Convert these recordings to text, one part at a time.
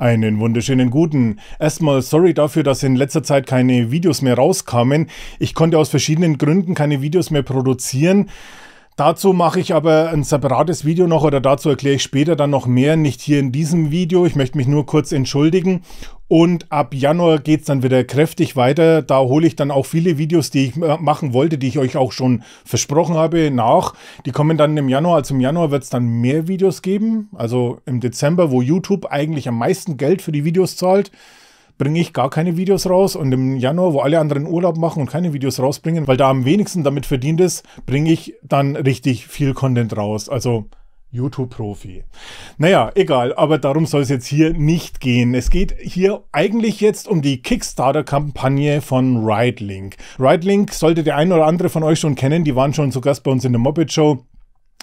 Einen wunderschönen guten. Erstmal sorry dafür, dass in letzter Zeit keine Videos mehr rauskamen. Ich konnte aus verschiedenen Gründen keine Videos mehr produzieren. Dazu mache ich aber ein separates Video noch oder dazu erkläre ich später dann noch mehr, nicht hier in diesem Video. Ich möchte mich nur kurz entschuldigen und ab Januar geht es dann wieder kräftig weiter. Da hole ich dann auch viele Videos, die ich äh, machen wollte, die ich euch auch schon versprochen habe, nach. Die kommen dann im Januar. Also im Januar wird es dann mehr Videos geben. Also im Dezember, wo YouTube eigentlich am meisten Geld für die Videos zahlt bringe ich gar keine Videos raus und im Januar, wo alle anderen Urlaub machen und keine Videos rausbringen, weil da am wenigsten damit verdient ist, bringe ich dann richtig viel Content raus. Also YouTube-Profi. Naja, egal, aber darum soll es jetzt hier nicht gehen. Es geht hier eigentlich jetzt um die Kickstarter-Kampagne von Ridelink. Ridelink sollte der ein oder andere von euch schon kennen, die waren schon zu Gast bei uns in der Moped-Show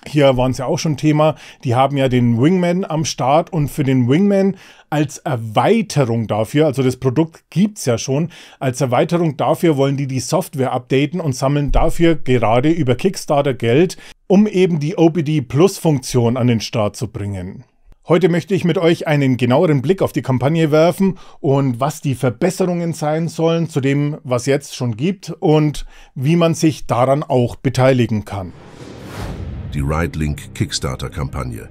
hier waren es ja auch schon Thema, die haben ja den Wingman am Start und für den Wingman als Erweiterung dafür, also das Produkt gibt es ja schon, als Erweiterung dafür wollen die die Software updaten und sammeln dafür gerade über Kickstarter Geld, um eben die OBD Plus Funktion an den Start zu bringen. Heute möchte ich mit euch einen genaueren Blick auf die Kampagne werfen und was die Verbesserungen sein sollen zu dem, was jetzt schon gibt und wie man sich daran auch beteiligen kann die Ridelink Kickstarter-Kampagne.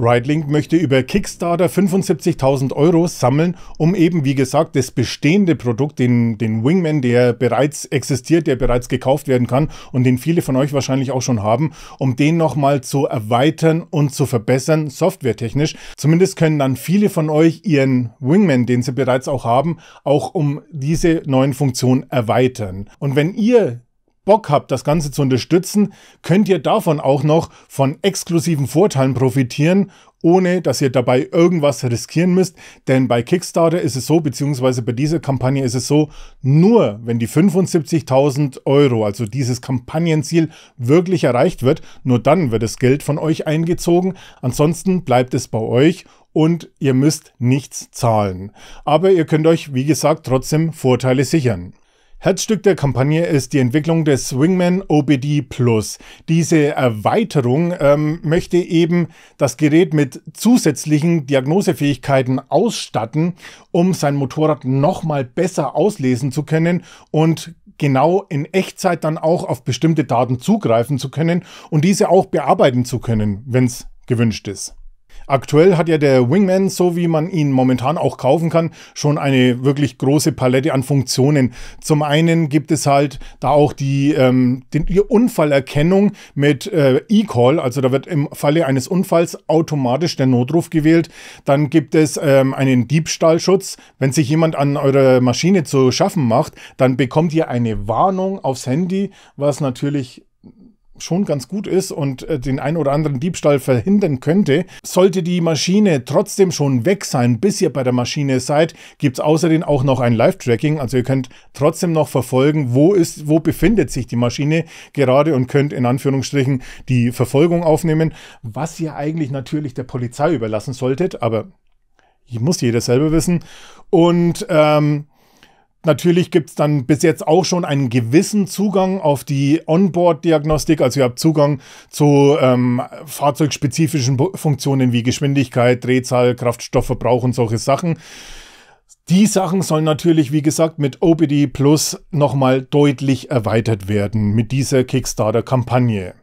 Ridelink möchte über Kickstarter 75.000 Euro sammeln, um eben, wie gesagt, das bestehende Produkt, den, den Wingman, der bereits existiert, der bereits gekauft werden kann und den viele von euch wahrscheinlich auch schon haben, um den nochmal zu erweitern und zu verbessern, softwaretechnisch. Zumindest können dann viele von euch ihren Wingman, den sie bereits auch haben, auch um diese neuen Funktionen erweitern. Und wenn ihr Bock habt, das Ganze zu unterstützen, könnt ihr davon auch noch von exklusiven Vorteilen profitieren, ohne dass ihr dabei irgendwas riskieren müsst. Denn bei Kickstarter ist es so, beziehungsweise bei dieser Kampagne ist es so, nur wenn die 75.000 Euro, also dieses Kampagnenziel, wirklich erreicht wird, nur dann wird das Geld von euch eingezogen. Ansonsten bleibt es bei euch und ihr müsst nichts zahlen. Aber ihr könnt euch, wie gesagt, trotzdem Vorteile sichern. Herzstück der Kampagne ist die Entwicklung des Swingman OBD Plus. Diese Erweiterung ähm, möchte eben das Gerät mit zusätzlichen Diagnosefähigkeiten ausstatten, um sein Motorrad nochmal besser auslesen zu können und genau in Echtzeit dann auch auf bestimmte Daten zugreifen zu können und diese auch bearbeiten zu können, wenn es gewünscht ist. Aktuell hat ja der Wingman, so wie man ihn momentan auch kaufen kann, schon eine wirklich große Palette an Funktionen. Zum einen gibt es halt da auch die, ähm, den, die Unfallerkennung mit äh, E-Call, also da wird im Falle eines Unfalls automatisch der Notruf gewählt. Dann gibt es ähm, einen Diebstahlschutz. Wenn sich jemand an eurer Maschine zu schaffen macht, dann bekommt ihr eine Warnung aufs Handy, was natürlich schon ganz gut ist und äh, den ein oder anderen Diebstahl verhindern könnte. Sollte die Maschine trotzdem schon weg sein, bis ihr bei der Maschine seid, gibt es außerdem auch noch ein Live-Tracking. Also ihr könnt trotzdem noch verfolgen, wo ist, wo befindet sich die Maschine gerade und könnt in Anführungsstrichen die Verfolgung aufnehmen, was ihr eigentlich natürlich der Polizei überlassen solltet, aber muss jeder selber wissen. Und ähm, Natürlich gibt es dann bis jetzt auch schon einen gewissen Zugang auf die Onboard-Diagnostik. Also ihr habt Zugang zu ähm, fahrzeugspezifischen Funktionen wie Geschwindigkeit, Drehzahl, Kraftstoffverbrauch und solche Sachen. Die Sachen sollen natürlich, wie gesagt, mit OBD Plus nochmal deutlich erweitert werden mit dieser Kickstarter-Kampagne.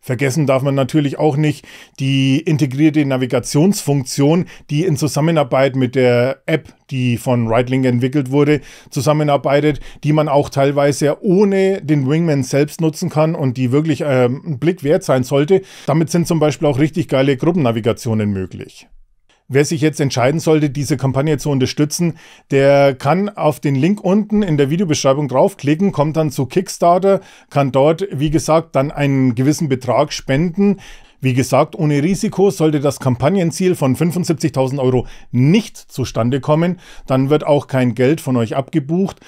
Vergessen darf man natürlich auch nicht die integrierte Navigationsfunktion, die in Zusammenarbeit mit der App, die von Rightlink entwickelt wurde, zusammenarbeitet, die man auch teilweise ohne den Wingman selbst nutzen kann und die wirklich äh, ein Blick wert sein sollte. Damit sind zum Beispiel auch richtig geile Gruppennavigationen möglich. Wer sich jetzt entscheiden sollte, diese Kampagne zu unterstützen, der kann auf den Link unten in der Videobeschreibung draufklicken, kommt dann zu Kickstarter, kann dort, wie gesagt, dann einen gewissen Betrag spenden. Wie gesagt, ohne Risiko sollte das Kampagnenziel von 75.000 Euro nicht zustande kommen, dann wird auch kein Geld von euch abgebucht.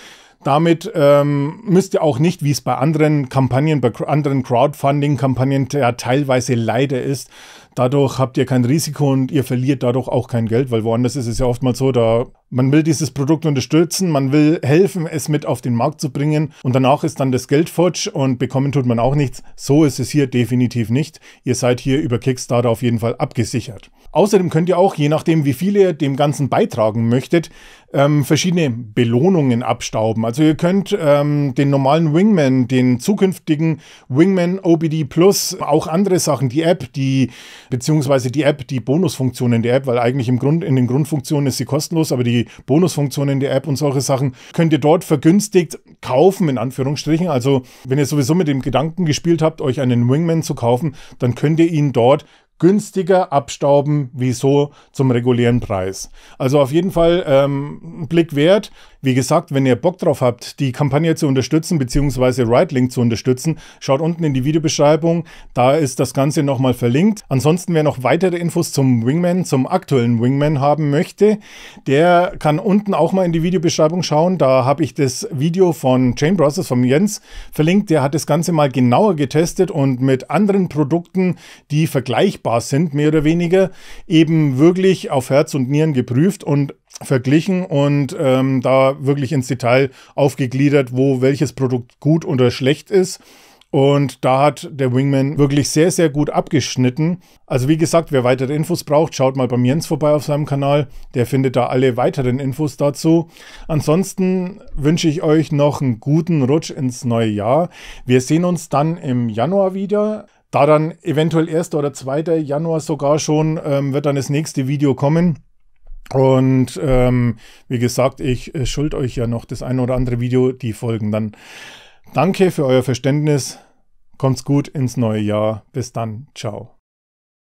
Damit ähm, müsst ihr auch nicht, wie es bei anderen Kampagnen, bei anderen Crowdfunding-Kampagnen ja teilweise leider ist, dadurch habt ihr kein Risiko und ihr verliert dadurch auch kein Geld, weil woanders ist es ja oftmals so, da man will dieses Produkt unterstützen, man will helfen, es mit auf den Markt zu bringen und danach ist dann das Geld futsch und bekommen tut man auch nichts. So ist es hier definitiv nicht. Ihr seid hier über Kickstarter auf jeden Fall abgesichert. Außerdem könnt ihr auch, je nachdem wie viele ihr dem Ganzen beitragen möchtet, ähm, verschiedene Belohnungen abstauben. Also ihr könnt ähm, den normalen Wingman, den zukünftigen Wingman OBD Plus, auch andere Sachen, die App, die, beziehungsweise die App, die Bonusfunktionen der App, weil eigentlich im Grund, in den Grundfunktionen ist sie kostenlos, aber die Bonusfunktionen in der App und solche Sachen, könnt ihr dort vergünstigt kaufen, in Anführungsstrichen. Also wenn ihr sowieso mit dem Gedanken gespielt habt, euch einen Wingman zu kaufen, dann könnt ihr ihn dort günstiger abstauben wie so zum regulären Preis. Also auf jeden Fall ähm, Blick wert. Wie gesagt, wenn ihr Bock drauf habt, die Kampagne zu unterstützen bzw. Ridelink zu unterstützen, schaut unten in die Videobeschreibung, da ist das Ganze nochmal verlinkt. Ansonsten, wer noch weitere Infos zum Wingman, zum aktuellen Wingman haben möchte, der kann unten auch mal in die Videobeschreibung schauen. Da habe ich das Video von Chain Brothers, von Jens, verlinkt. Der hat das Ganze mal genauer getestet und mit anderen Produkten, die vergleichbar sind, mehr oder weniger, eben wirklich auf Herz und Nieren geprüft und verglichen und ähm, da wirklich ins Detail aufgegliedert, wo welches Produkt gut oder schlecht ist. Und da hat der Wingman wirklich sehr, sehr gut abgeschnitten. Also wie gesagt, wer weitere Infos braucht, schaut mal beim Jens vorbei auf seinem Kanal. Der findet da alle weiteren Infos dazu. Ansonsten wünsche ich euch noch einen guten Rutsch ins neue Jahr. Wir sehen uns dann im Januar wieder. Da dann eventuell 1. oder 2. Januar sogar schon ähm, wird dann das nächste Video kommen. Und ähm, wie gesagt, ich äh, schuld euch ja noch das ein oder andere Video, die folgen dann. Danke für euer Verständnis. Kommt's gut ins neue Jahr. Bis dann. Ciao.